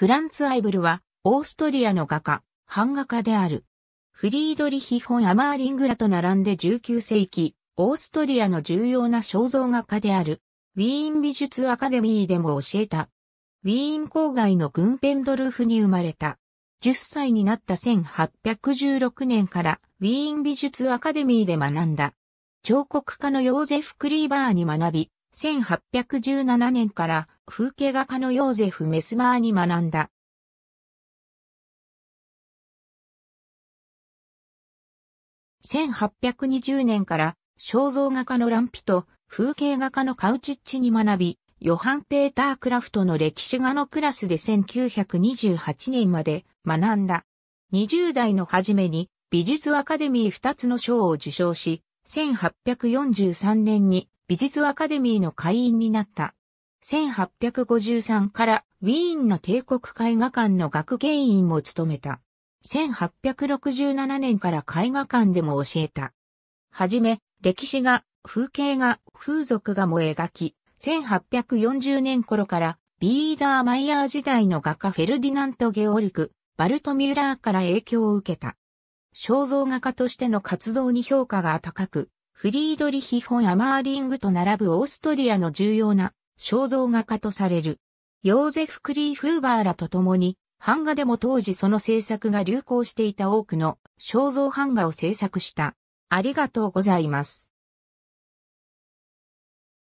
フランツ・アイブルは、オーストリアの画家、版画家である。フリードリヒ・フォン・アマーリングラと並んで19世紀、オーストリアの重要な肖像画家である。ウィーン美術アカデミーでも教えた。ウィーン郊外のグンペンドルフに生まれた。10歳になった1816年からウィーン美術アカデミーで学んだ。彫刻家のヨーゼフ・クリーバーに学び、1817年から風景画家のヨーゼフ・メスマーに学んだ。1820年から肖像画家のランピと風景画家のカウチッチに学び、ヨハン・ペーター・クラフトの歴史画のクラスで1928年まで学んだ。20代の初めに美術アカデミー2つの賞を受賞し、1843年に美術アカデミーの会員になった。1853からウィーンの帝国絵画館の学芸員も務めた。1867年から絵画館でも教えた。はじめ、歴史が、風景が、風俗がも描き、1840年頃からビーダーマイヤー時代の画家フェルディナント・ゲオルク、バルト・ミューラーから影響を受けた。肖像画家としての活動に評価が高く、フリードリヒ・フォン・アマーリングと並ぶオーストリアの重要な肖像画家とされる。ヨーゼフ・クリー・フーバーらと共に、版画でも当時その制作が流行していた多くの肖像版画を制作した。ありがとうございます。